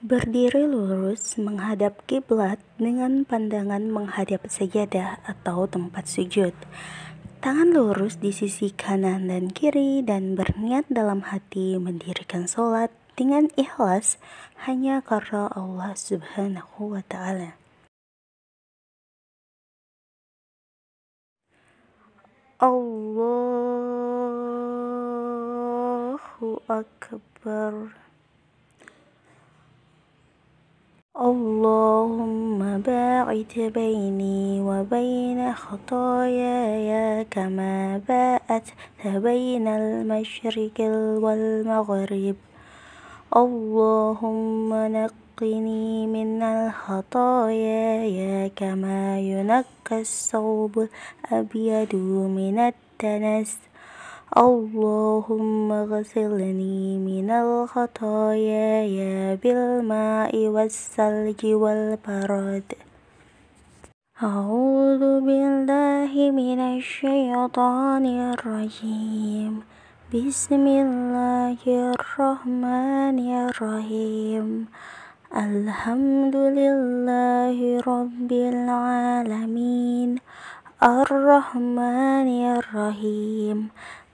Berdiri lurus menghadap kiblat dengan pandangan menghadap sajadah atau tempat sujud. Tangan lurus di sisi kanan dan kiri dan berniat dalam hati mendirikan sholat dengan ikhlas hanya karena Allah Subhanahu wa taala. Allahu akbar. اللهم باعد بيني وبين خطاياي كما باءت بين المشرق والمغرب اللهم نقني من الخطايا كما ينقى الثوب الأبيض من التنس اللهم اغسلني من يا بالماء والثلج والبرد أعوذ بالله من الشيطان الرجيم بسم الله الرحمن الرحيم الحمد لله رب العالمين الرحمن الرحيم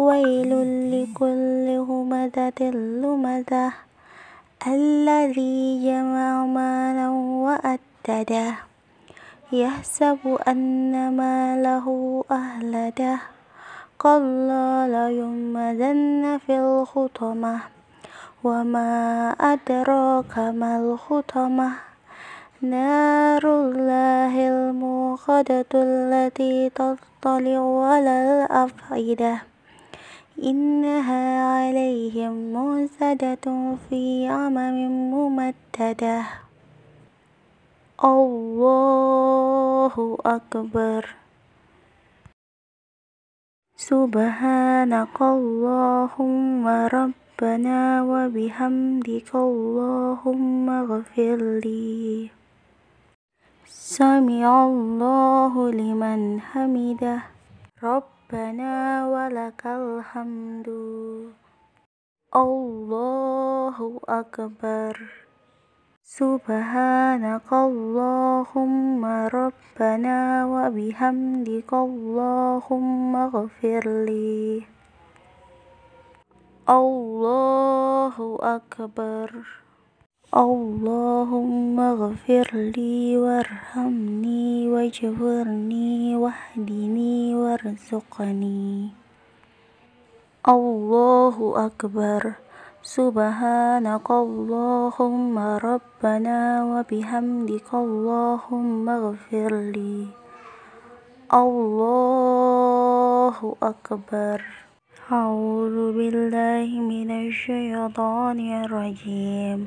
ويل لكل همدة لمدة الذي جمع مالا وأتده يحسب أن ماله أهلده كلا لينبذن في الخطمة وما أدراك ما الخطمة نار الله الموقدة التي تطلع على الأفئدة إنها عليهم مؤسدة في عمم ممتدة الله أكبر سبحانك اللهم ربنا وبحمدك اللهم اغفر لي سمع الله لمن حمده رب Rabbana walakal hamdu Allahu akbar Subhanakallahumma rabbana wa Allahumma ghafirli Allahu akbar Allahumma ghafirli warhamni wajburni wahdini warzuqni Allahu Akbar Subhanakallahumma rabbana wa bihamdikallahumma ghafirli Allahu Akbar A'udzu billahi minasy syaithanir rajim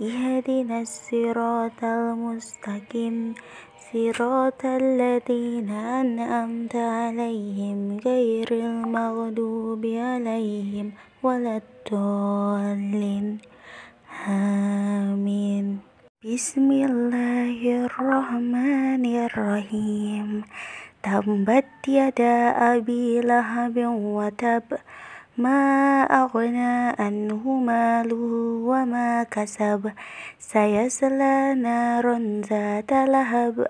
اهدنا الصراط المستقيم صراط الذين أنعمت عليهم غير المغضوب عليهم ولا الضالين آمين بسم الله الرحمن الرحيم تبت يدا أبي لهب وتب ما أغنى عنه ماله وما كسب سيصلى نارا ذات لهب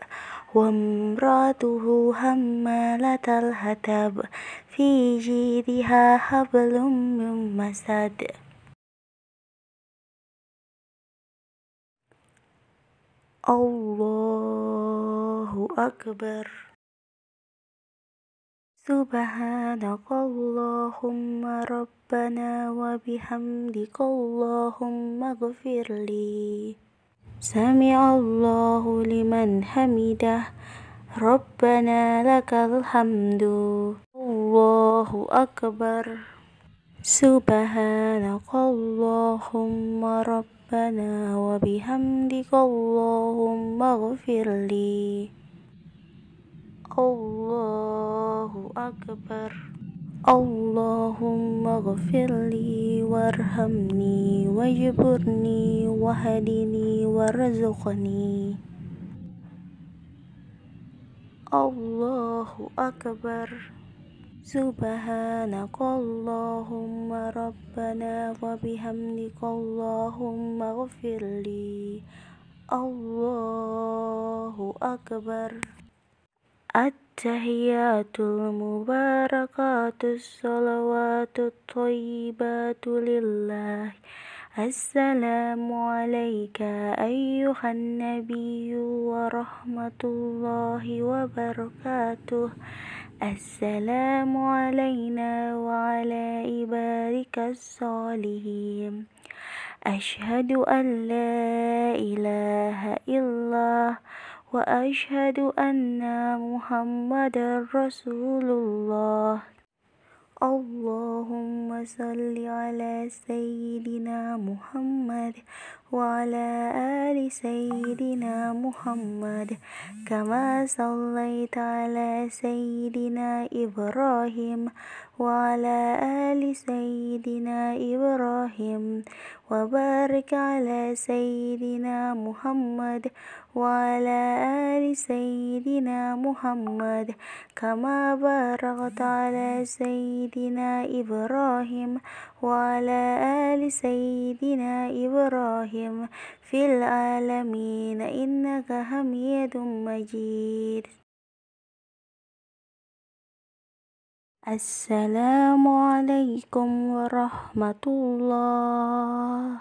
وامرأته حمالة الهتب في جيدها حبل من مسد الله أكبر Subhanakallahumma rabbana wa bihamdikallahumma ghafirli Allahu liman hamidah Rabbana lakal hamdu Allahu akbar Subhanakallahumma rabbana wa Allahumma ghafirli Allahu Akbar Allahumma ghafirli warhamni wajburni wahadini warazukhani Allahu Akbar Subhanakallahumma Rabbana wa bihamdikallahumma ghafirli Allahu Akbar التحيات المباركات الصلوات الطيبات لله السلام عليك أيها النبي ورحمة الله وبركاته السلام علينا وعلى عبادك الصالحين أشهد أن لا إله إلا الله وأشهد أن محمدا رسول الله اللهم صل على سيدنا محمد وعلى آل سيدنا محمد كما صليت على سيدنا إبراهيم وعلى آل سيدنا إبراهيم وبارك على سيدنا محمد وعلى آل سيدنا محمد كما باركت على سيدنا إبراهيم وعلى آل سيدنا إبراهيم في العالمين إنك حميد مجيد السلام عليكم ورحمة الله